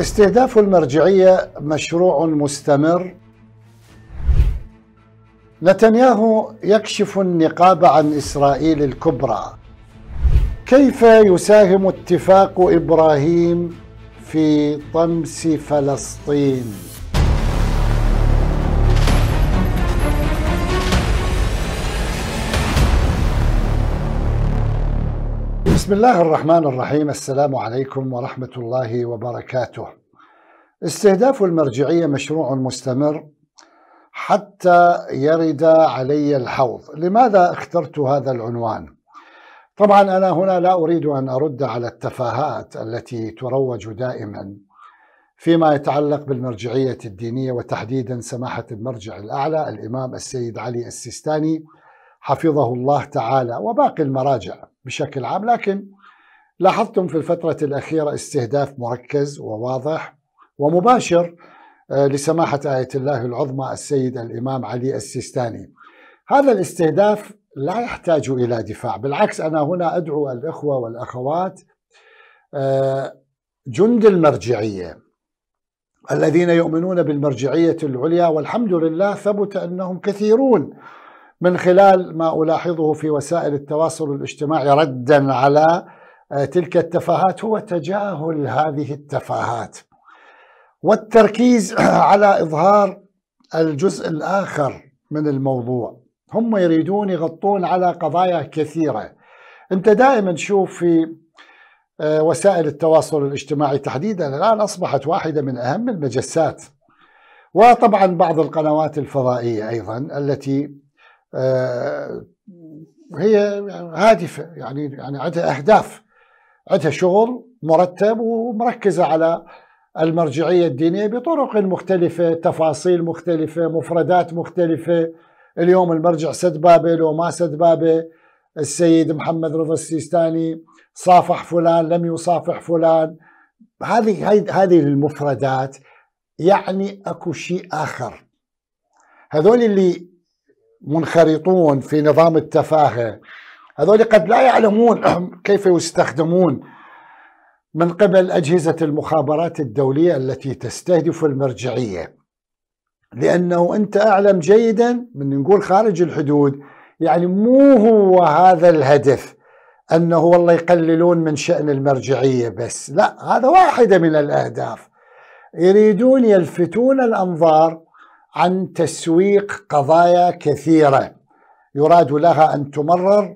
استهداف المرجعية مشروع مستمر نتنياهو يكشف النقاب عن إسرائيل الكبرى كيف يساهم اتفاق إبراهيم في طمس فلسطين؟ بسم الله الرحمن الرحيم السلام عليكم ورحمة الله وبركاته استهداف المرجعية مشروع مستمر حتى يرد علي الحوض لماذا اخترت هذا العنوان؟ طبعا أنا هنا لا أريد أن أرد على التفاهات التي تروج دائما فيما يتعلق بالمرجعية الدينية وتحديدا سماحة المرجع الأعلى الإمام السيد علي السيستاني حفظه الله تعالى وباقي المراجع بشكل عام لكن لاحظتم في الفترة الأخيرة استهداف مركز وواضح ومباشر آه، لسماحة آية الله العظمى السيد الإمام علي السيستاني هذا الاستهداف لا يحتاج إلى دفاع بالعكس أنا هنا أدعو الإخوة والأخوات آه، جند المرجعية الذين يؤمنون بالمرجعية العليا والحمد لله ثبت أنهم كثيرون من خلال ما ألاحظه في وسائل التواصل الاجتماعي ردا على آه، تلك التفاهات هو تجاهل هذه التفاهات والتركيز على إظهار الجزء الآخر من الموضوع هم يريدون يغطون على قضايا كثيرة أنت دائما تشوف في آه، وسائل التواصل الاجتماعي تحديدا الآن أصبحت واحدة من أهم المجسات وطبعا بعض القنوات الفضائية أيضا التي آه، هي هادفه يعني يعني عندها اهداف عندها شغل مرتب ومركزه على المرجعيه الدينيه بطرق مختلفه تفاصيل مختلفه مفردات مختلفه اليوم المرجع سد بابل وما سد بابل السيد محمد رضا السيستاني صافح فلان لم يصافح فلان هذه هذه المفردات يعني اكو شيء اخر هذول اللي منخرطون في نظام التفاهة هذول قد لا يعلمون كيف يستخدمون من قبل أجهزة المخابرات الدولية التي تستهدف المرجعية لأنه أنت أعلم جيدا من نقول خارج الحدود يعني مو هو هذا الهدف أنه والله يقللون من شأن المرجعية بس لا هذا واحدة من الأهداف يريدون يلفتون الأنظار عن تسويق قضايا كثيرة يراد لها أن تمرر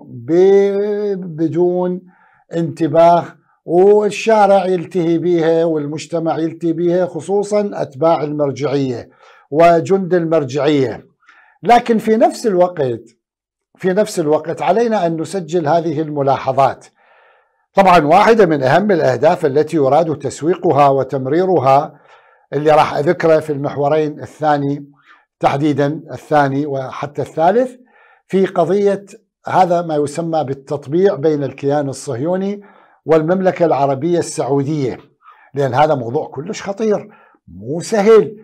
بدون انتباه والشارع يلتهي بها والمجتمع يلتهي بها خصوصا أتباع المرجعية وجند المرجعية لكن في نفس الوقت في نفس الوقت علينا أن نسجل هذه الملاحظات طبعا واحدة من أهم الأهداف التي يراد تسويقها وتمريرها اللي راح اذكره في المحورين الثاني تحديدا الثاني وحتى الثالث في قضيه هذا ما يسمى بالتطبيع بين الكيان الصهيوني والمملكه العربيه السعوديه لان هذا موضوع كلش خطير مو سهل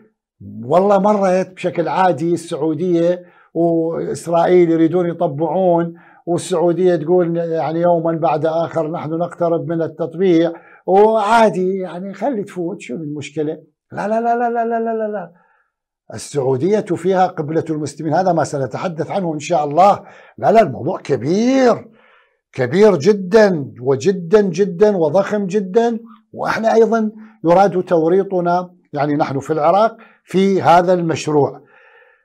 والله مرت بشكل عادي السعوديه واسرائيل يريدون يطبعون والسعوديه تقول يعني يوما بعد اخر نحن نقترب من التطبيع وعادي يعني خلي تفوت شو المشكله لا لا لا لا لا لا لا, لا. السعودية فيها قبلة المسلمين هذا ما سنتحدث عنه إن شاء الله لا لا الموضوع كبير كبير جدا وجدا جدا وضخم جدا وإحنا أيضا يراد توريطنا يعني نحن في العراق في هذا المشروع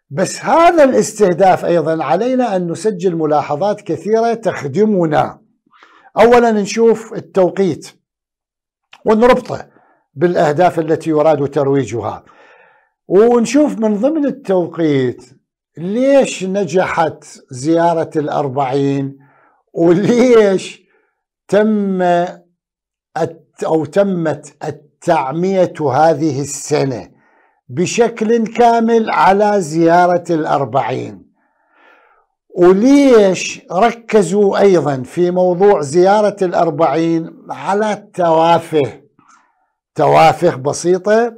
بس هذا الاستهداف أيضا علينا أن نسجل ملاحظات كثيرة تخدمنا أولا نشوف التوقيت ونربطه بالاهداف التي يراد ترويجها ونشوف من ضمن التوقيت ليش نجحت زيارة الأربعين وليش تم أو تمت التعمية هذه السنة بشكل كامل على زيارة الأربعين وليش ركزوا أيضا في موضوع زيارة الأربعين على التوافه توافه بسيطة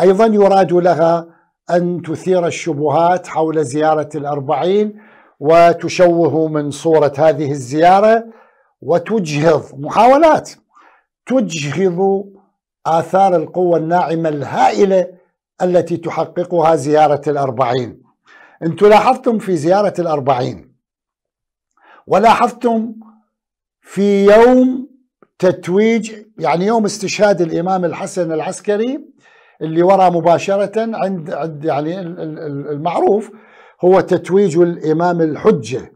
أيضا يراد لها أن تثير الشبهات حول زيارة الأربعين وتشوه من صورة هذه الزيارة وتجهض محاولات تجهض آثار القوة الناعمة الهائلة التي تحققها زيارة الأربعين أنتم لاحظتم في زيارة الأربعين ولاحظتم في يوم تتويج يعني يوم استشهاد الامام الحسن العسكري اللي ورا مباشره عند عند يعني المعروف هو تتويج الامام الحجه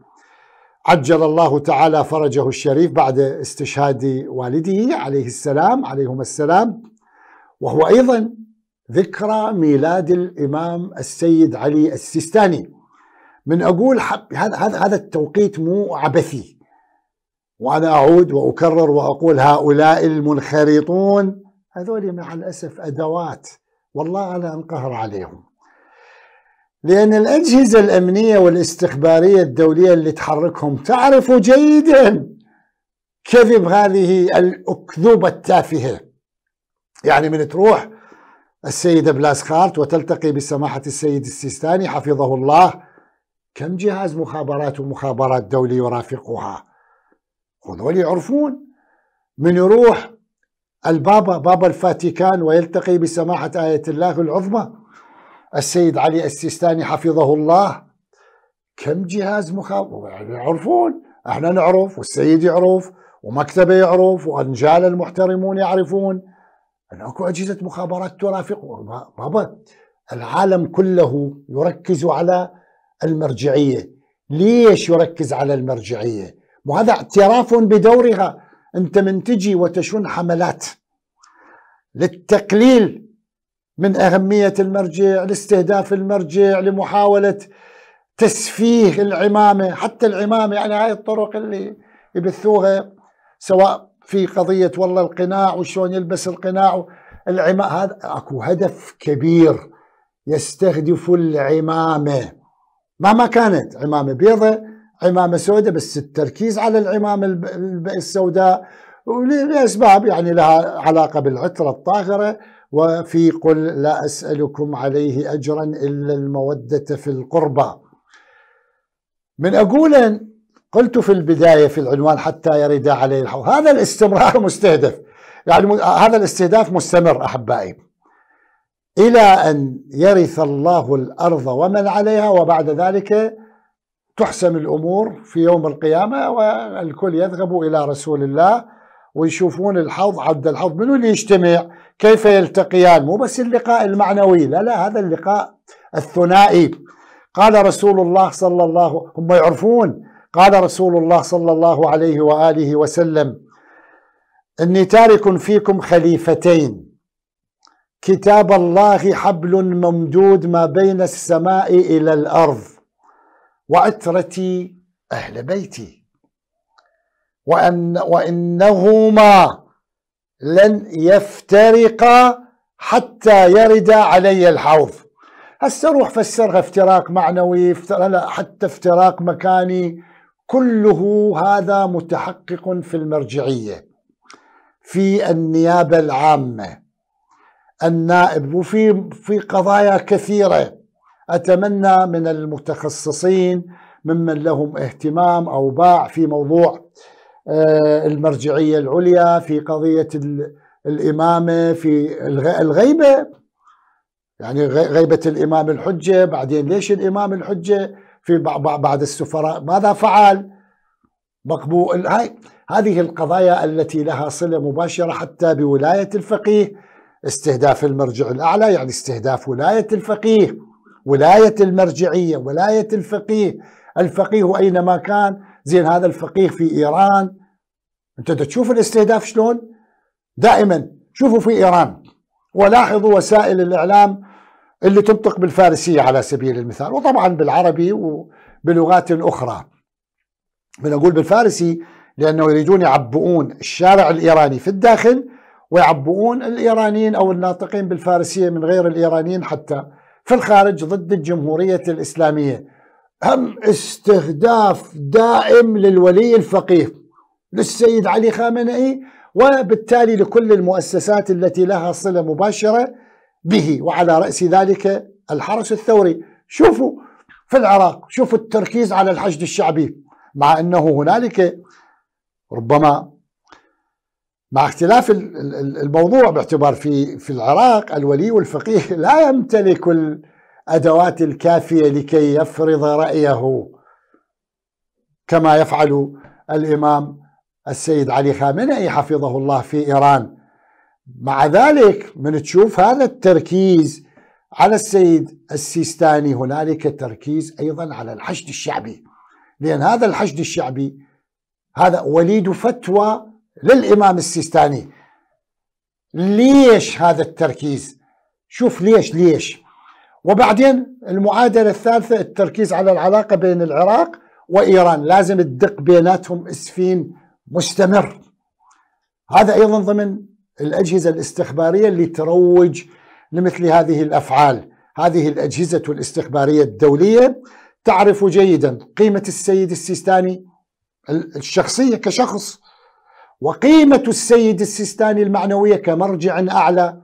عجل الله تعالى فرجه الشريف بعد استشهاد والده عليه السلام عليهما السلام وهو ايضا ذكرى ميلاد الامام السيد علي السيستاني من اقول هذا هذا التوقيت مو عبثي وأنا أعود وأكرر وأقول هؤلاء المنخرطون هذول مع الأسف أدوات والله أنا أنقهر عليهم لأن الأجهزة الأمنية والاستخبارية الدولية اللي تحركهم تعرف جيدا كذب هذه الأكذوبة التافهة يعني من تروح السيدة بلاسخارت وتلتقي بسماحة السيد السيستاني حفظه الله كم جهاز مخابرات ومخابرات دولي يرافقها هذول يعرفون من يروح البابا بابا الفاتيكان ويلتقي بسماحة آية الله العظمى السيد علي السيستاني حفظه الله كم جهاز مخابرات يعرفون احنا نعرف والسيد يعرف ومكتبه يعرف وانجال المحترمون يعرفون ان اكو اجهزه مخابرات ترافق بابا العالم كله يركز على المرجعيه ليش يركز على المرجعيه وهذا اعتراف بدورها انت من تجي وتشن حملات للتقليل من اهميه المرجع لاستهداف المرجع لمحاوله تسفيه العمامه حتى العمامه يعني هاي الطرق اللي يبثوها سواء في قضيه والله القناع وشلون يلبس القناع العمامه هذا اكو هدف كبير يستهدف العمامه مهما كانت عمامه بيضه عمامه سوداء بس التركيز على العمامه السوداء ولاسباب يعني لها علاقه بالعتره الطاهره وفي قل لا اسالكم عليه اجرا الا الموده في القربى. من اقول قلت في البدايه في العنوان حتى يرد عليه الحوض هذا الاستمرار مستهدف يعني هذا الاستهداف مستمر احبائي. الى ان يرث الله الارض ومن عليها وبعد ذلك تحسم الأمور في يوم القيامة والكل يذهب إلى رسول الله ويشوفون الحظ عد الحظ منو اللي يجتمع كيف يلتقيان مو بس اللقاء المعنوي لا لا هذا اللقاء الثنائي قال رسول الله صلى الله هم يعرفون قال رسول الله صلى الله عليه وآله وسلم إني تارك فيكم خليفتين كتاب الله حبل ممدود ما بين السماء إلى الأرض وعترتي أهل بيتي وأن وإنهما لن يفترقا حتى يرد علي الحوض هسه روح فسرها افتراق معنوي حتى افتراق مكاني كله هذا متحقق في المرجعية في النيابة العامة النائب وفي في قضايا كثيرة أتمنى من المتخصصين ممن لهم اهتمام أو باع في موضوع آه، المرجعية العليا في قضية الإمامة في الغيبة يعني غيبة الإمام الحجة بعدين ليش الإمام الحجة في بعض السفراء ماذا فعل مقبول هاي هذه القضايا التي لها صلة مباشرة حتى بولاية الفقيه استهداف المرجع الأعلى يعني استهداف ولاية الفقيه ولاية المرجعية ولاية الفقيه الفقيه أينما كان زين هذا الفقيه في إيران أنت تشوف الاستهداف شلون دائما شوفوا في إيران ولاحظوا وسائل الإعلام اللي تنطق بالفارسية على سبيل المثال وطبعا بالعربي وبلغات أخرى من أقول بالفارسي لأنه يريدون يعبؤون الشارع الإيراني في الداخل ويعبؤون الإيرانيين أو الناطقين بالفارسية من غير الإيرانيين حتى في الخارج ضد الجمهورية الإسلامية هم استهداف دائم للولي الفقيه للسيد علي خامنئي وبالتالي لكل المؤسسات التي لها صلة مباشرة به وعلى رأس ذلك الحرس الثوري شوفوا في العراق شوفوا التركيز على الحشد الشعبي مع أنه هنالك ربما مع اختلاف الموضوع باعتبار في في العراق الولي والفقيه لا يمتلك الادوات الكافيه لكي يفرض رايه كما يفعل الامام السيد علي خامنئي حفظه الله في ايران مع ذلك من تشوف هذا التركيز على السيد السيستاني هنالك تركيز ايضا على الحشد الشعبي لان هذا الحشد الشعبي هذا وليد فتوى للإمام السيستاني ليش هذا التركيز شوف ليش ليش وبعدين المعادلة الثالثة التركيز على العلاقة بين العراق وإيران لازم تدق بيناتهم اسفين مستمر هذا أيضا ضمن الأجهزة الاستخبارية اللي تروج لمثل هذه الأفعال هذه الأجهزة الاستخبارية الدولية تعرف جيدا قيمة السيد السيستاني الشخصية كشخص وقيمة السيد السيستاني المعنوية كمرجع أعلى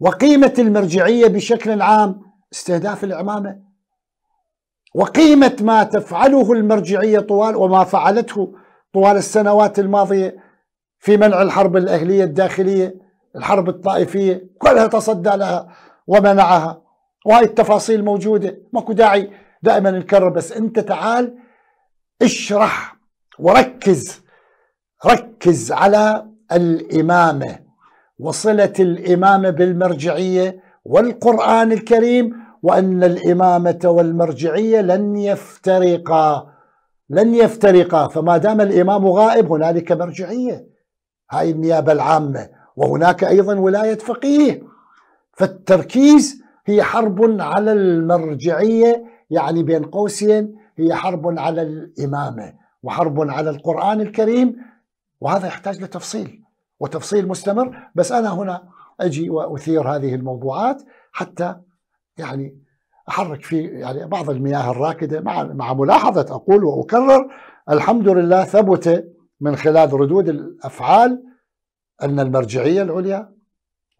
وقيمة المرجعية بشكل عام استهداف العمامة وقيمة ما تفعله المرجعية طوال وما فعلته طوال السنوات الماضية في منع الحرب الأهلية الداخلية الحرب الطائفية كلها تصدى لها ومنعها وهاي التفاصيل موجودة ماكو داعي دائما نكرر بس انت تعال اشرح وركز ركز على الإمامة وصلة الإمامة بالمرجعية والقرآن الكريم وأن الإمامة والمرجعية لن يفترقا لن يفترقا فما دام الإمام غائب هنالك مرجعية هاي النيابة العامة وهناك أيضا ولاية فقيه فالتركيز هي حرب على المرجعية يعني بين قوسين هي حرب على الإمامة وحرب على القرآن الكريم وهذا يحتاج لتفصيل وتفصيل مستمر بس أنا هنا أجي وأثير هذه الموضوعات حتى يعني أحرك في يعني بعض المياه الراكدة مع مع ملاحظة أقول وأكرر الحمد لله ثبت من خلال ردود الأفعال أن المرجعية العليا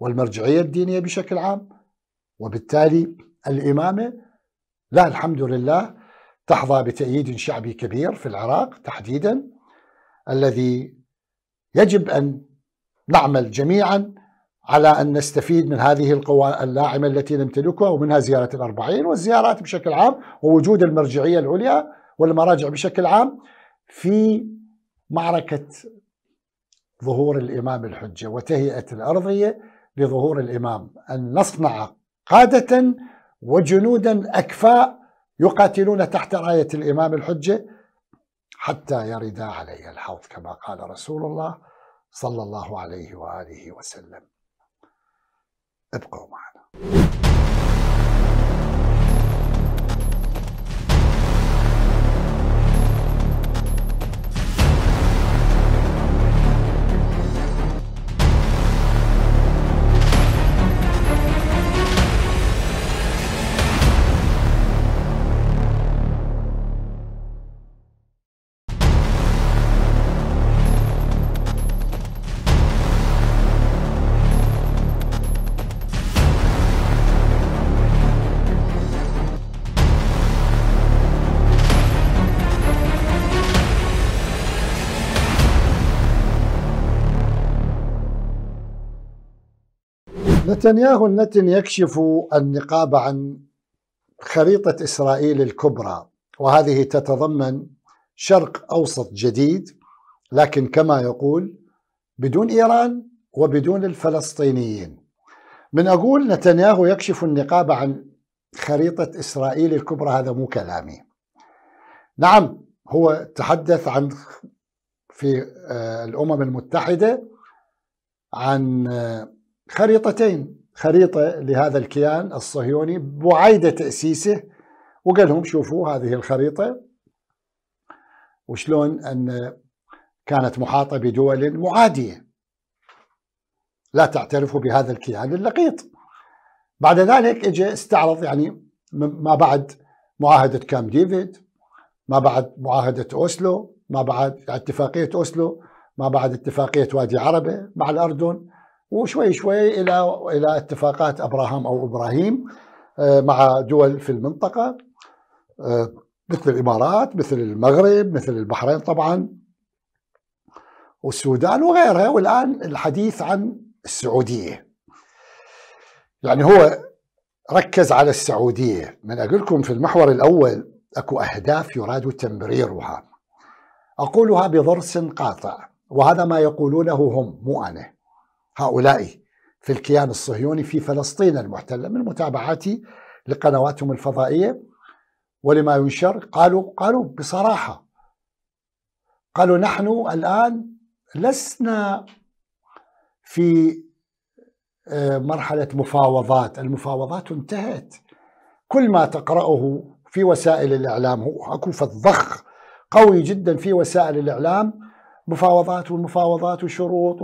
والمرجعية الدينية بشكل عام وبالتالي الإمامة لا الحمد لله تحظى بتأييد شعبي كبير في العراق تحديدا الذي يجب أن نعمل جميعا على أن نستفيد من هذه القوى اللاعمة التي نمتلكها ومنها زيارة الأربعين والزيارات بشكل عام ووجود المرجعية العليا والمراجع بشكل عام في معركة ظهور الإمام الحجة وتهيئة الأرضية لظهور الإمام أن نصنع قادة وجنودا أكفاء يقاتلون تحت راية الإمام الحجة حتى يرد علي الحوض كما قال رسول الله صلى الله عليه وآله وسلم ابقوا معنا نتنياهو النتن يكشف النقاب عن خريطة إسرائيل الكبرى وهذه تتضمن شرق أوسط جديد لكن كما يقول بدون إيران وبدون الفلسطينيين من أقول نتنياهو يكشف النقاب عن خريطة إسرائيل الكبرى هذا مو كلامي نعم هو تحدث عن في آه، الأمم المتحدة عن آه، خريطتين خريطة لهذا الكيان الصهيوني بعيدة تأسيسه وقال لهم شوفوا هذه الخريطة وشلون أن كانت محاطة بدول معادية لا تعترف بهذا الكيان اللقيط بعد ذلك اجى استعرض يعني ما بعد معاهدة كام ديفيد ما بعد معاهدة أوسلو ما بعد اتفاقية أوسلو ما بعد اتفاقية وادي عربة مع الأردن وشوي شوي الى الى اتفاقات ابراهام او ابراهيم آه، مع دول في المنطقه آه، مثل الامارات مثل المغرب مثل البحرين طبعا والسودان وغيرها والان الحديث عن السعوديه يعني هو ركز على السعوديه من اقول لكم في المحور الاول اكو اهداف يراد تمريرها اقولها بضرس قاطع وهذا ما يقولونه هم مو انا هؤلاء في الكيان الصهيوني في فلسطين المحتلة من متابعاتي لقنواتهم الفضائية ولما ينشر قالوا قالوا بصراحة قالوا نحن الآن لسنا في آه، مرحلة مفاوضات المفاوضات انتهت كل ما تقرأه في وسائل الإعلام هو أكوف الضخ قوي جدا في وسائل الإعلام مفاوضات والمفاوضات والشروط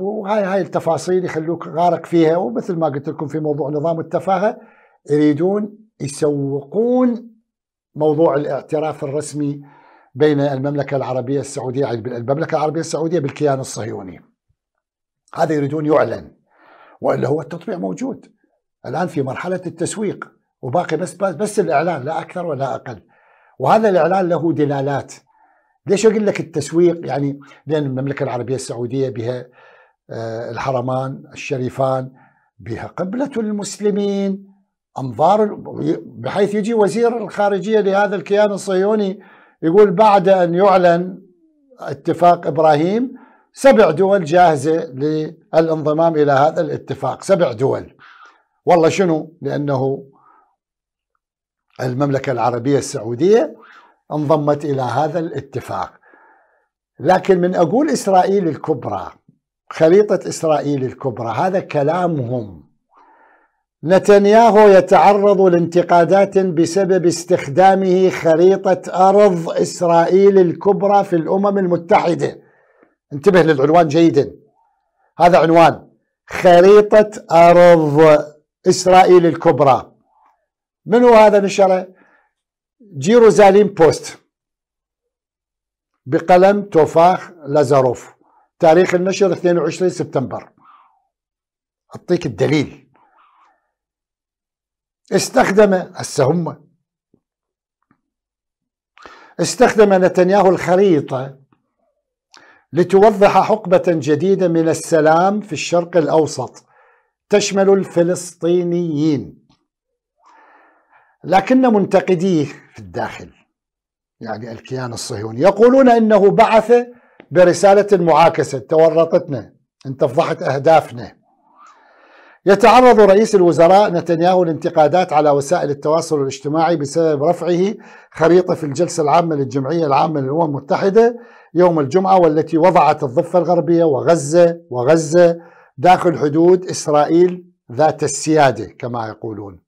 وهاي هاي التفاصيل يخلوك غارق فيها ومثل ما قلت لكم في موضوع نظام التفاهه يريدون يسوقون موضوع الاعتراف الرسمي بين المملكه العربيه السعوديه يعني المملكه العربيه السعوديه بالكيان الصهيوني هذا يريدون يعلن والا هو التطبيع موجود الان في مرحله التسويق وباقي بس بس, بس الاعلان لا اكثر ولا اقل وهذا الاعلان له دلالات ليش اقول لك التسويق يعني لان المملكه العربيه السعوديه بها آه، الحرمان الشريفان بها قبله المسلمين انظار بحيث يجي وزير الخارجيه لهذا الكيان الصهيوني يقول بعد ان يعلن اتفاق ابراهيم سبع دول جاهزه للانضمام الى هذا الاتفاق، سبع دول. والله شنو؟ لانه المملكه العربيه السعوديه انضمت إلى هذا الاتفاق لكن من أقول إسرائيل الكبرى خليطة إسرائيل الكبرى هذا كلامهم نتنياهو يتعرض لانتقادات بسبب استخدامه خريطة أرض إسرائيل الكبرى في الأمم المتحدة انتبه للعنوان جيدا هذا عنوان خريطة أرض إسرائيل الكبرى من هو هذا نشره؟ جيروزاليم بوست بقلم توفاخ لازاروف تاريخ النشر 22 سبتمبر أعطيك الدليل استخدم هسه هم استخدم نتنياهو الخريطة لتوضح حقبة جديدة من السلام في الشرق الأوسط تشمل الفلسطينيين لكن منتقديه في الداخل يعني الكيان الصهيوني يقولون انه بعث برساله المعاكسه تورطتنا انت فضحت اهدافنا يتعرض رئيس الوزراء نتنياهو لانتقادات على وسائل التواصل الاجتماعي بسبب رفعه خريطه في الجلسه العامه للجمعيه العامه للامم المتحده يوم الجمعه والتي وضعت الضفه الغربيه وغزه وغزه داخل حدود اسرائيل ذات السياده كما يقولون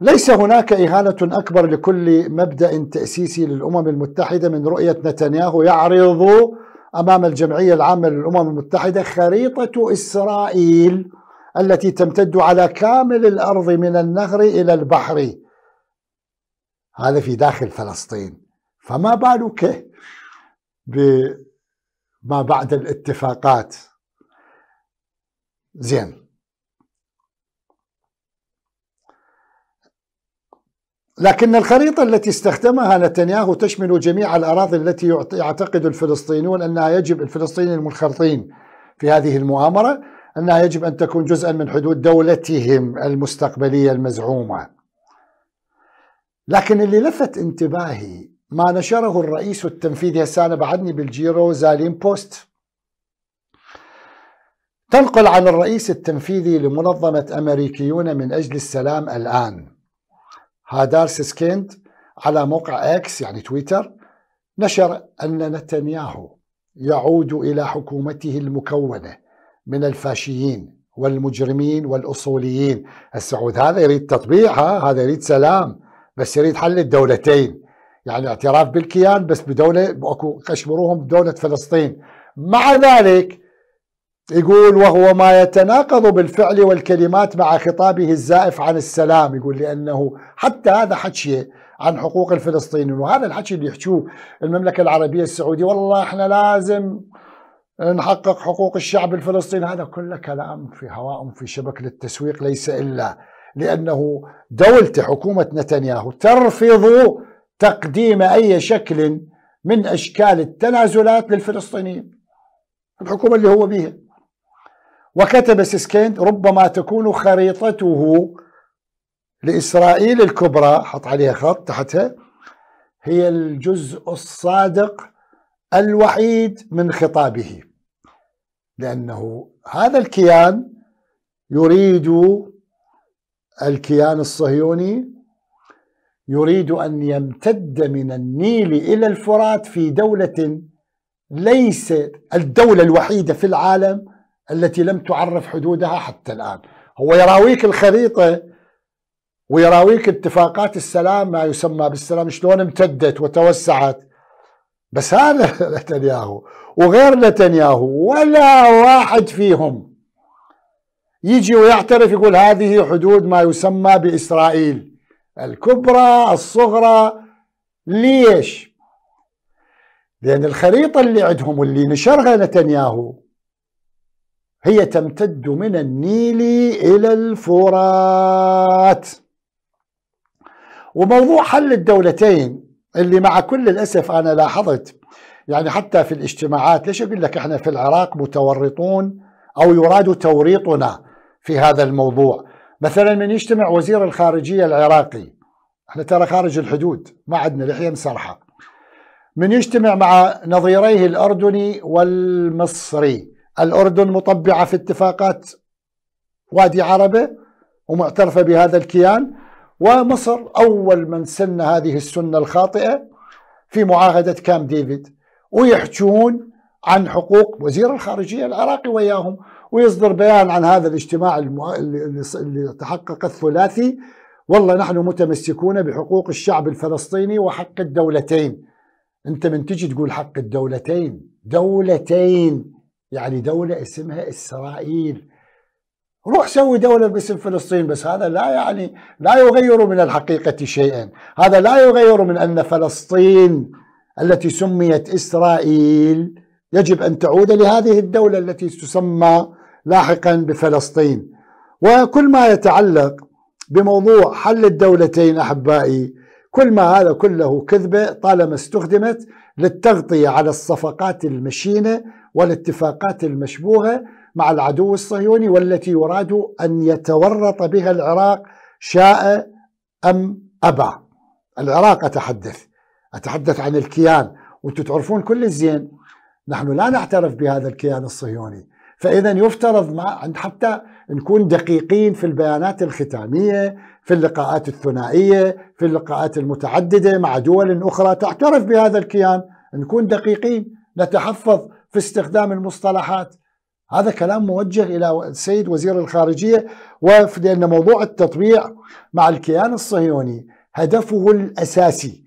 ليس هناك إهانة أكبر لكل مبدأ تأسيسي للأمم المتحدة من رؤية نتنياهو يعرض أمام الجمعية العامة للأمم المتحدة خريطة إسرائيل التي تمتد على كامل الأرض من النهر إلى البحر هذا في داخل فلسطين فما بالك بما بعد الاتفاقات زين لكن الخريطة التي استخدمها نتنياهو تشمل جميع الأراضي التي يعتقد الفلسطينيون أنها يجب الفلسطينيين المنخرطين في هذه المؤامرة أنها يجب أن تكون جزءا من حدود دولتهم المستقبلية المزعومة لكن اللي لفت انتباهي ما نشره الرئيس التنفيذي هسه بعدني بالجيرو زالين بوست تنقل عن الرئيس التنفيذي لمنظمة أمريكيون من أجل السلام الآن هادار سيسكيند على موقع اكس يعني تويتر نشر أن نتنياهو يعود إلى حكومته المكونة من الفاشيين والمجرمين والأصوليين السعود هذا يريد تطبيع هذا يريد سلام بس يريد حل الدولتين يعني اعتراف بالكيان بس بدولة اكو قشمروهم بدولة فلسطين مع ذلك يقول وهو ما يتناقض بالفعل والكلمات مع خطابه الزائف عن السلام يقول لأنه حتى هذا حكي عن حقوق الفلسطينيين وهذا الحكي اللي يحكوه المملكة العربية السعودية والله احنا لازم نحقق حقوق الشعب الفلسطيني هذا كله كلام في هواء في شبك للتسويق ليس إلا لأنه دولة حكومة نتنياهو ترفض تقديم أي شكل من أشكال التنازلات للفلسطينيين الحكومة اللي هو بيها وكتب سيسكيند ربما تكون خريطته لإسرائيل الكبرى حط عليها خط تحتها هي الجزء الصادق الوحيد من خطابه لأنه هذا الكيان يريد الكيان الصهيوني يريد أن يمتد من النيل إلى الفرات في دولة ليس الدولة الوحيدة في العالم التي لم تعرف حدودها حتى الآن هو يراويك الخريطة ويراويك اتفاقات السلام ما يسمى بالسلام شلون امتدت وتوسعت بس هذا نتنياهو وغير نتنياهو ولا واحد فيهم يجي ويعترف يقول هذه حدود ما يسمى بإسرائيل الكبرى الصغرى ليش لأن الخريطة اللي عندهم واللي نشرها نتنياهو هي تمتد من النيل إلى الفرات وموضوع حل الدولتين اللي مع كل الأسف أنا لاحظت يعني حتى في الاجتماعات ليش أقول لك إحنا في العراق متورطون أو يراد توريطنا في هذا الموضوع مثلا من يجتمع وزير الخارجية العراقي احنا ترى خارج الحدود ما عندنا لحية مسرحة من يجتمع مع نظيريه الأردني والمصري الأردن مطبعة في اتفاقات وادي عربة ومعترفة بهذا الكيان ومصر أول من سن هذه السنة الخاطئة في معاهدة كام ديفيد ويحجون عن حقوق وزير الخارجية العراقي وياهم ويصدر بيان عن هذا الاجتماع اللي تحقق الثلاثي والله نحن متمسكون بحقوق الشعب الفلسطيني وحق الدولتين انت من تجي تقول حق الدولتين دولتين يعني دولة اسمها إسرائيل روح سوي دولة باسم فلسطين بس هذا لا يعني لا يغير من الحقيقة شيئا هذا لا يغير من أن فلسطين التي سميت إسرائيل يجب أن تعود لهذه الدولة التي تسمى لاحقا بفلسطين وكل ما يتعلق بموضوع حل الدولتين أحبائي كل ما هذا كله كذبة طالما استخدمت للتغطية على الصفقات المشينة والاتفاقات المشبوهة مع العدو الصهيوني والتي يراد أن يتورط بها العراق شاء أم أبا العراق أتحدث أتحدث عن الكيان وأنتم تعرفون كل الزين نحن لا نعترف بهذا الكيان الصهيوني فإذا يفترض ما حتى نكون دقيقين في البيانات الختامية في اللقاءات الثنائية في اللقاءات المتعددة مع دول أخرى تعترف بهذا الكيان نكون دقيقين نتحفظ في استخدام المصطلحات هذا كلام موجه إلى السيد وزير الخارجية لأن موضوع التطبيع مع الكيان الصهيوني هدفه الأساسي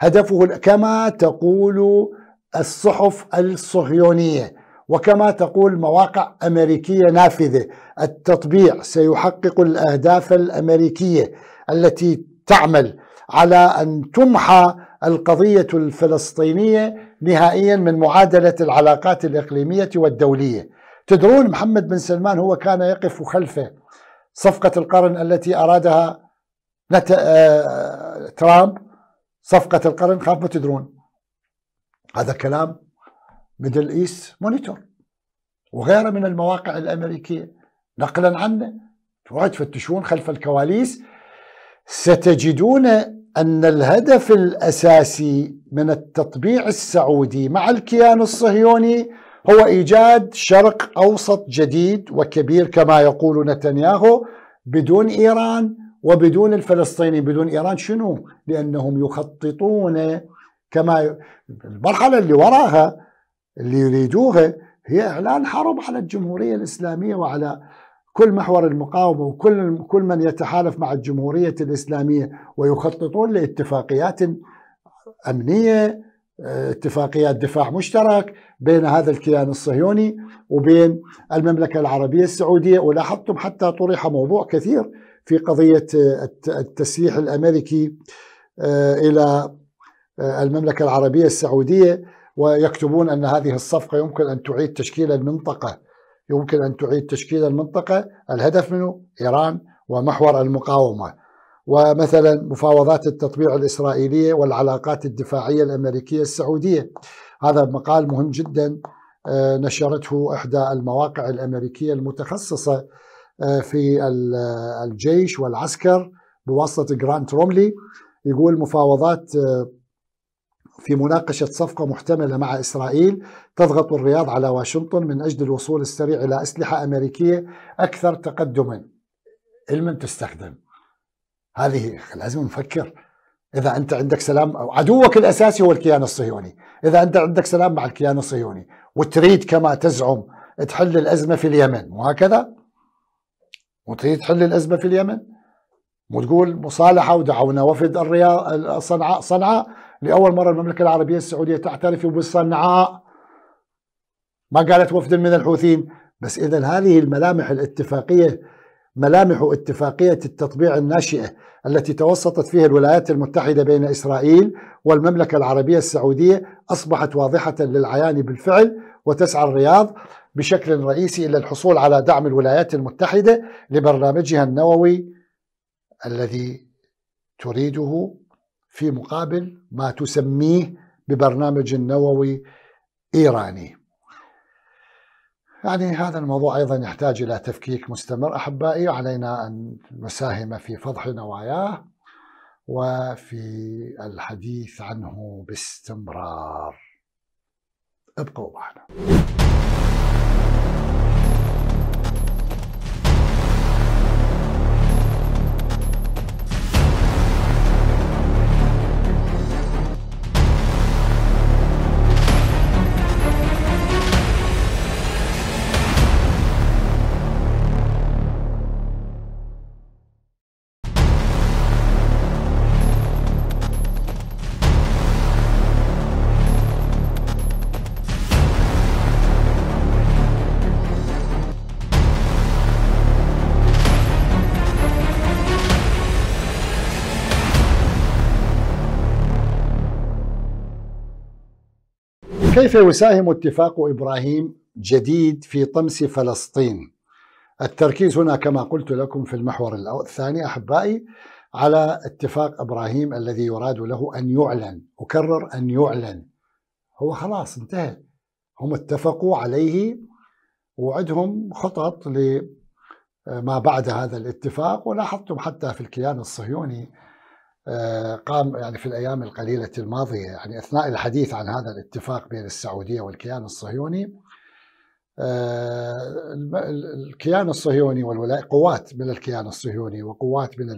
هدفه كما تقول الصحف الصهيونية وكما تقول مواقع أمريكية نافذة التطبيع سيحقق الأهداف الأمريكية التي تعمل على أن تمحى القضية الفلسطينية نهائيا من معادلة العلاقات الإقليمية والدولية تدرون محمد بن سلمان هو كان يقف خلفه صفقة القرن التي أرادها نت... آه... ترامب صفقة القرن خاف ما تدرون هذا كلام ميدل ايست مونيتور وغيره من المواقع الأمريكية نقلا عنه تروحوا تفتشون خلف الكواليس ستجدون ان الهدف الاساسي من التطبيع السعودي مع الكيان الصهيوني هو ايجاد شرق اوسط جديد وكبير كما يقول نتنياهو بدون ايران وبدون الفلسطينيين بدون ايران شنو؟ لانهم يخططون كما المرحله اللي وراها اللي يريدوها هي اعلان حرب على الجمهوريه الاسلاميه وعلى كل محور المقاومة وكل كل من يتحالف مع الجمهورية الإسلامية ويخططون لاتفاقيات أمنية آه، اتفاقيات دفاع مشترك بين هذا الكيان الصهيوني وبين المملكة العربية السعودية ولاحظتم حتى طرح موضوع كثير في قضية آه، التسليح الأمريكي آه، إلى المملكة العربية السعودية ويكتبون أن هذه الصفقة يمكن أن تعيد تشكيل المنطقة يمكن أن تعيد تشكيل المنطقة الهدف منه إيران ومحور المقاومة ومثلا مفاوضات التطبيع الإسرائيلية والعلاقات الدفاعية الأمريكية السعودية هذا مقال مهم جدا آه، نشرته إحدى المواقع الأمريكية المتخصصة آه، في آه، الجيش والعسكر بواسطة جرانت روملي يقول مفاوضات في مناقشة صفقة محتملة مع إسرائيل تضغط الرياض على واشنطن من أجل الوصول السريع إلى أسلحة أمريكية أكثر تقدما علما تستخدم هذه لازم نفكر إذا أنت عندك سلام أو عدوك الأساسي هو الكيان الصهيوني إذا أنت عندك سلام مع الكيان الصهيوني وتريد كما تزعم تحل الأزمة في اليمن وهكذا وتريد تحل الأزمة في اليمن وتقول مصالحة ودعونا وفد الرياض صنعاء صنعاء لأول مرة المملكة العربية السعودية تعترف بصنعاء ما قالت وفد من الحوثيين بس إذا هذه الملامح الاتفاقية ملامح اتفاقية التطبيع الناشئة التي توسطت فيها الولايات المتحدة بين إسرائيل والمملكة العربية السعودية أصبحت واضحة للعيان بالفعل وتسعى الرياض بشكل رئيسي إلى الحصول على دعم الولايات المتحدة لبرنامجها النووي الذي تريده في مقابل ما تسميه ببرنامج نووي إيراني يعني هذا الموضوع أيضا يحتاج إلى تفكيك مستمر أحبائي علينا أن نساهم في فضح نواياه وفي الحديث عنه باستمرار ابقوا معنا كيف يساهم اتفاق ابراهيم جديد في طمس فلسطين؟ التركيز هنا كما قلت لكم في المحور الثاني احبائي على اتفاق ابراهيم الذي يراد له ان يعلن، اكرر ان يعلن. هو خلاص انتهى. هم اتفقوا عليه وعدهم خطط لما آه، بعد هذا الاتفاق ولاحظتم حتى في الكيان الصهيوني آه، قام يعني في الايام القليله الماضيه يعني اثناء الحديث عن هذا الاتفاق بين السعوديه والكيان الصهيوني آه، الكيان الصهيوني والولايات قوات من الكيان الصهيوني وقوات من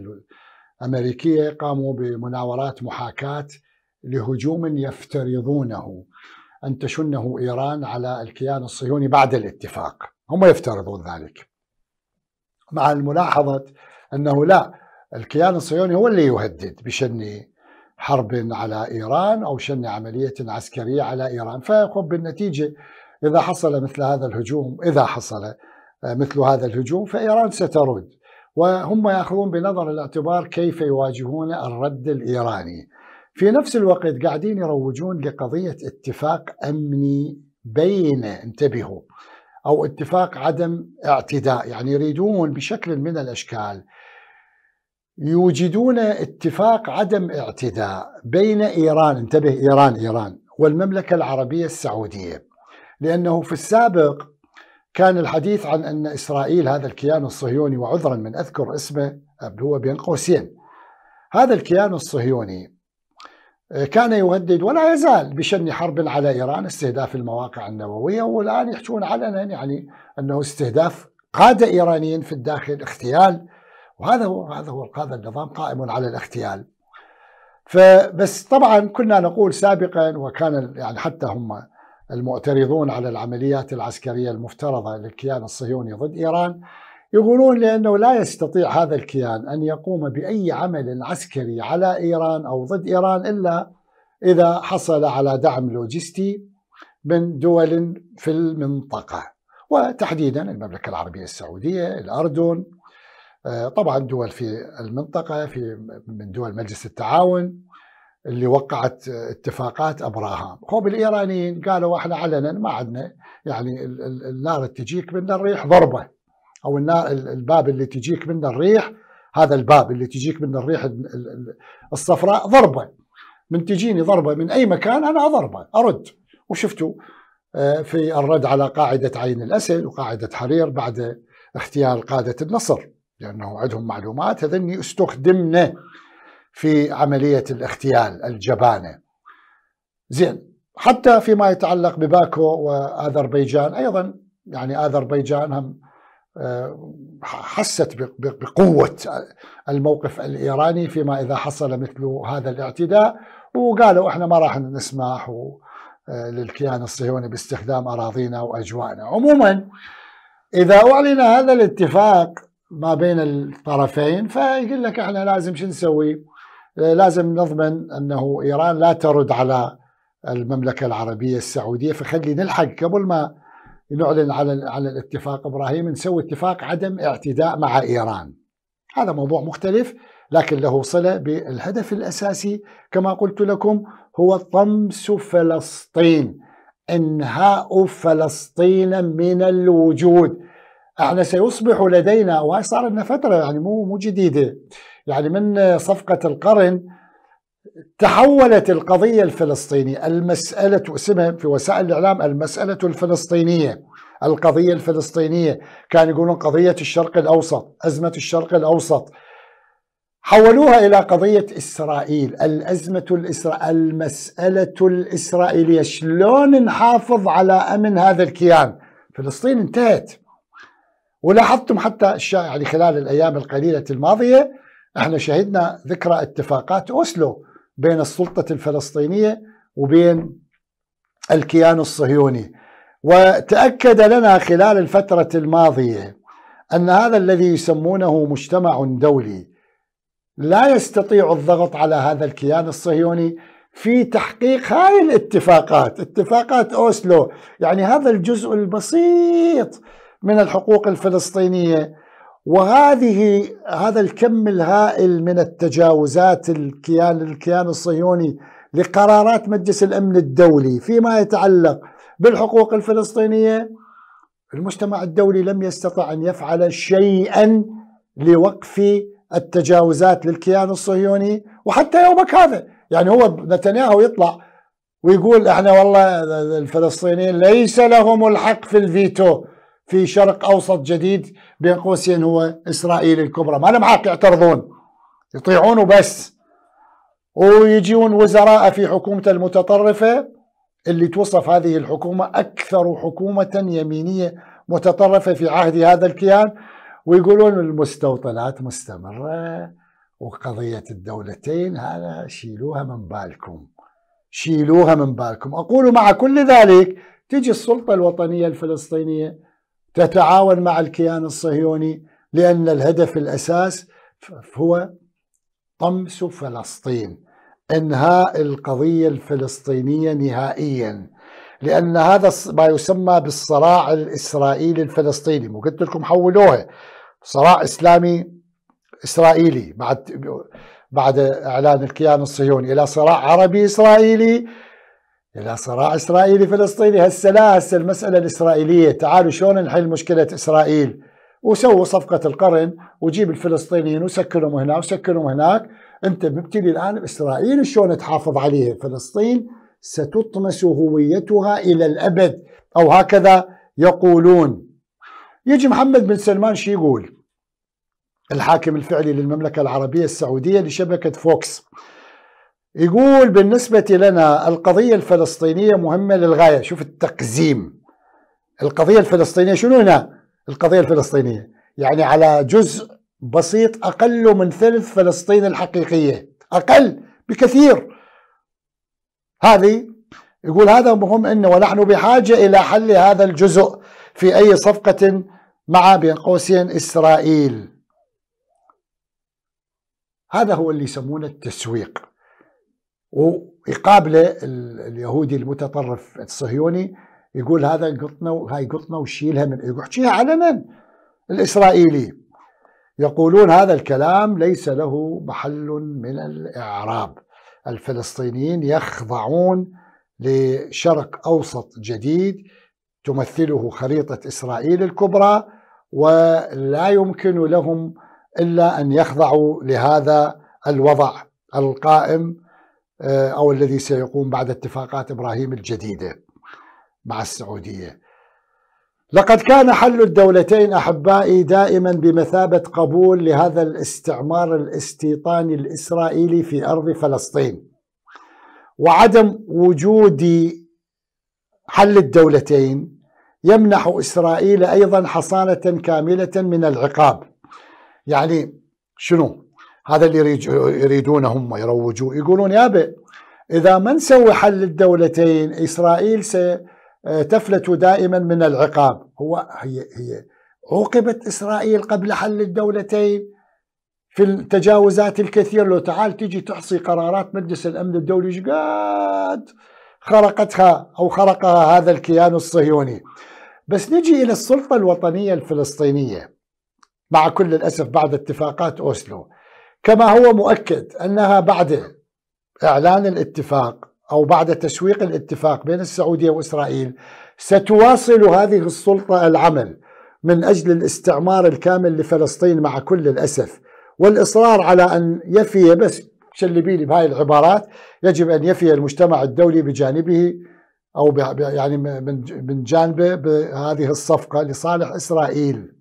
الامريكيه قاموا بمناورات محاكاه لهجوم يفترضونه ان تشنه ايران على الكيان الصهيوني بعد الاتفاق هم يفترضون ذلك مع الملاحظه انه لا الكيان الصهيوني هو اللي يهدد بشن حرب على إيران أو شن عملية عسكرية على إيران فخب بالنتيجة إذا حصل مثل هذا الهجوم إذا حصل آه، مثل هذا الهجوم فإيران سترد وهم يأخذون بنظر الاعتبار كيف يواجهون الرد الإيراني في نفس الوقت قاعدين يروجون لقضية اتفاق أمني بين انتبهوا أو اتفاق عدم اعتداء يعني يريدون بشكل من الأشكال يوجدون اتفاق عدم اعتداء بين ايران انتبه ايران ايران والمملكه العربيه السعوديه لانه في السابق كان الحديث عن ان اسرائيل هذا الكيان الصهيوني وعذرا من اذكر اسمه هو بين قوسين هذا الكيان الصهيوني آه، كان يهدد ولا يزال بشن حرب على ايران استهداف المواقع النوويه والان يحكون علنا يعني انه استهداف قاده ايرانيين في الداخل اغتيال وهذا هو هذا هو هذا النظام قائم على الاغتيال فبس طبعا كنا نقول سابقا وكان يعني حتى هم المعترضون على العمليات العسكريه المفترضه للكيان الصهيوني ضد ايران يقولون لانه لا يستطيع هذا الكيان ان يقوم باي عمل عسكري على ايران او ضد ايران الا اذا حصل على دعم لوجستي من دول في المنطقه وتحديدا المملكه العربيه السعوديه الاردن آه، طبعا دول في المنطقة في من دول مجلس التعاون اللي وقعت اتفاقات ابراهام، هو بالإيرانيين قالوا احنا علنا ما عندنا يعني النار تجيك من الريح ضربه او النار الباب اللي تجيك من الريح هذا الباب اللي تجيك من الريح الصفراء ضربه من تجيني ضربه من اي مكان انا اضربه ارد وشفتوا آه، في الرد على قاعده عين الاسد وقاعده حرير بعد اختيار قاده النصر لأنه عندهم معلومات هذني استخدمنا في عملية الاغتيال الجبانة زين حتى فيما يتعلق بباكو وأذربيجان أيضا يعني أذربيجان هم آه، حست بقوة الموقف الإيراني فيما إذا حصل مثل هذا الاعتداء وقالوا احنا ما راح نسمح آه، للكيان الصهيوني باستخدام أراضينا وأجوائنا عموما إذا أعلن هذا الاتفاق ما بين الطرفين فيقول لك احنا لازم شو نسوي؟ آه، لازم نضمن انه ايران لا ترد على المملكه العربيه السعوديه فخلي نلحق قبل ما نعلن على على الاتفاق ابراهيم نسوي اتفاق عدم اعتداء مع ايران. هذا موضوع مختلف لكن له صله بالهدف الاساسي كما قلت لكم هو طمس فلسطين انهاء فلسطين من الوجود احنا نعم. سيصبح لدينا وهي صار لنا فتره يعني مو مو جديده يعني من صفقه القرن تحولت القضيه الفلسطينيه المساله اسمها في وسائل الاعلام المساله الفلسطينيه القضيه الفلسطينيه كان يقولون قضيه الشرق الاوسط ازمه الشرق الاوسط حولوها الى قضيه اسرائيل الازمه الإسرا... المساله الاسرائيليه شلون نحافظ على امن هذا الكيان فلسطين انتهت ولاحظتم حتى يعني خلال الأيام القليلة الماضية احنا شهدنا ذكرى اتفاقات أوسلو بين السلطة الفلسطينية وبين الكيان الصهيوني وتأكد لنا خلال الفترة الماضية أن هذا الذي يسمونه مجتمع دولي لا يستطيع الضغط على هذا الكيان الصهيوني في تحقيق هاي الاتفاقات اتفاقات أوسلو يعني هذا الجزء البسيط من الحقوق الفلسطينيه وهذه هذا الكم الهائل من التجاوزات الكيان الكيان الصهيوني لقرارات مجلس الامن الدولي فيما يتعلق بالحقوق الفلسطينيه المجتمع الدولي لم يستطع ان يفعل شيئا لوقف التجاوزات للكيان الصهيوني وحتى يومك هذا يعني هو نتنياهو يطلع ويقول احنا والله الفلسطينيين ليس لهم الحق في الفيتو في شرق أوسط جديد بين قوسين هو إسرائيل الكبرى ما لهم حق يعترضون يطيعون وبس ويجيون وزراء في حكومة المتطرفة اللي توصف هذه الحكومة أكثر حكومة يمينية متطرفة في عهد هذا الكيان ويقولون المستوطنات مستمرة وقضية الدولتين هذا شيلوها من بالكم شيلوها من بالكم أقول مع كل ذلك تجي السلطة الوطنية الفلسطينية تتعاون مع الكيان الصهيوني لأن الهدف الأساس هو طمس فلسطين إنهاء القضية الفلسطينية نهائياً لأن هذا ما يسمى بالصراع الإسرائيلي الفلسطيني وقلت لكم حولوها صراع إسلامي إسرائيلي بعد بعد إعلان الكيان الصهيوني إلى صراع عربي إسرائيلي إلى صراع إسرائيلي فلسطيني هسه لا هسه المسألة الإسرائيلية تعالوا شلون نحل مشكلة إسرائيل وسووا صفقة القرن وجيب الفلسطينيين وسكنهم هنا وسكنهم هناك أنت مبتلي الآن بإسرائيل شلون تحافظ عليها فلسطين ستطمس هويتها إلى الأبد أو هكذا يقولون يجي محمد بن سلمان شو يقول الحاكم الفعلي للمملكة العربية السعودية لشبكة فوكس يقول بالنسبة لنا القضية الفلسطينية مهمة للغاية شوف التقزيم القضية الفلسطينية شنو هنا القضية الفلسطينية يعني على جزء بسيط أقل من ثلث فلسطين الحقيقية أقل بكثير هذه يقول هذا مهم أنه ونحن بحاجة إلى حل هذا الجزء في أي صفقة مع بين قوسين إسرائيل هذا هو اللي يسمونه التسويق ويقابله اليهودي المتطرف الصهيوني يقول هذا قطنا وهاي قطنا وشيلها من يحكيها علنا الاسرائيلي يقولون هذا الكلام ليس له محل من الاعراب الفلسطينيين يخضعون لشرق اوسط جديد تمثله خريطه اسرائيل الكبرى ولا يمكن لهم الا ان يخضعوا لهذا الوضع القائم آه، أو الذي سيقوم بعد اتفاقات إبراهيم الجديدة مع السعودية لقد كان حل الدولتين أحبائي دائما بمثابة قبول لهذا الاستعمار الاستيطاني الإسرائيلي في أرض فلسطين وعدم وجود حل الدولتين يمنح إسرائيل أيضا حصانة كاملة من العقاب يعني شنو هذا اللي يريدونه هم يروجوا يقولون يا بي إذا ما نسوي حل للدولتين إسرائيل ستفلت دائما من العقاب هو هي هي عوقبت إسرائيل قبل حل الدولتين في التجاوزات الكثير لو تعال تجي تحصي قرارات مجلس الأمن الدولي قد خرقتها أو خرقها هذا الكيان الصهيوني بس نجي إلى السلطة الوطنية الفلسطينية مع كل الأسف بعد اتفاقات أوسلو كما هو مؤكد أنها بعد إعلان الاتفاق أو بعد تسويق الاتفاق بين السعودية وإسرائيل ستواصل هذه السلطة العمل من أجل الاستعمار الكامل لفلسطين مع كل الأسف والإصرار على أن يفي بس شلبيلي بهاي العبارات يجب أن يفي المجتمع الدولي بجانبه أو يعني من جانبه بهذه الصفقة لصالح إسرائيل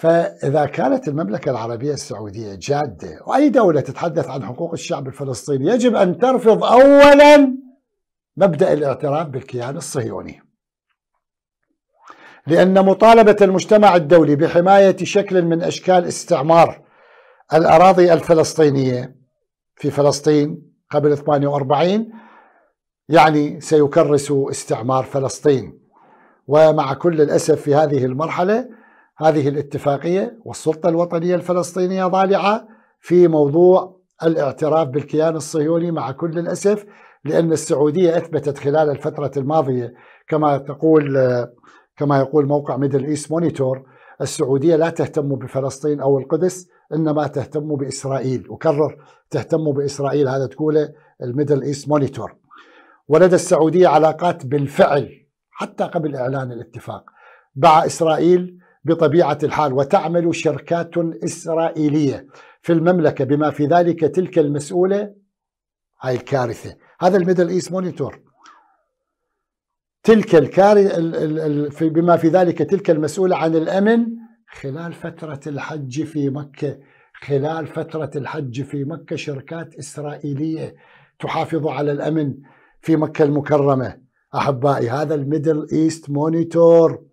فإذا كانت المملكة العربية السعودية جادة وأي دولة تتحدث عن حقوق الشعب الفلسطيني يجب أن ترفض أولا مبدأ الاعتراف بالكيان الصهيوني لأن مطالبة المجتمع الدولي بحماية شكل من أشكال استعمار الأراضي الفلسطينية في فلسطين قبل 48 يعني سيكرس استعمار فلسطين ومع كل الأسف في هذه المرحلة هذه الاتفاقية والسلطة الوطنية الفلسطينية ضالعة في موضوع الاعتراف بالكيان الصهيوني مع كل الأسف لأن السعودية أثبتت خلال الفترة الماضية كما تقول كما يقول موقع ميدل إيست مونيتور السعودية لا تهتم بفلسطين أو القدس إنما تهتم بإسرائيل وكرر تهتم بإسرائيل هذا تقوله الميدل إيست مونيتور ولدى السعودية علاقات بالفعل حتى قبل إعلان الاتفاق مع إسرائيل بطبيعة الحال وتعمل شركات إسرائيلية في المملكة بما في ذلك تلك المسؤولة هاي الكارثة هذا الميدل إيست مونيتور تلك الكارثة بما في ذلك تلك المسؤولة عن الأمن خلال فترة الحج في مكة خلال فترة الحج في مكة شركات إسرائيلية تحافظ على الأمن في مكة المكرمة أحبائي هذا الميدل إيست مونيتور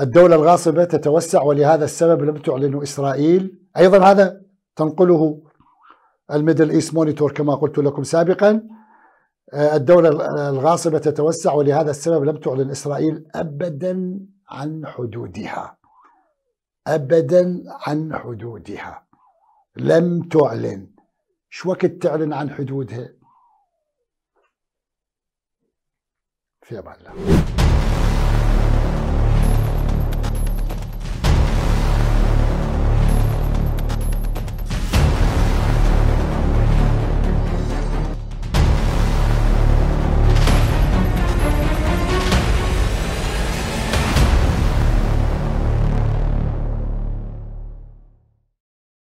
الدولة الغاصبة تتوسع ولهذا السبب لم تعلن إسرائيل أيضا هذا تنقله الميدل إيست مونيتور كما قلت لكم سابقا آه، الدولة الغاصبة تتوسع ولهذا السبب لم تعلن إسرائيل أبدا عن حدودها أبدا عن حدودها لم تعلن شو وقت تعلن عن حدودها في أمان الله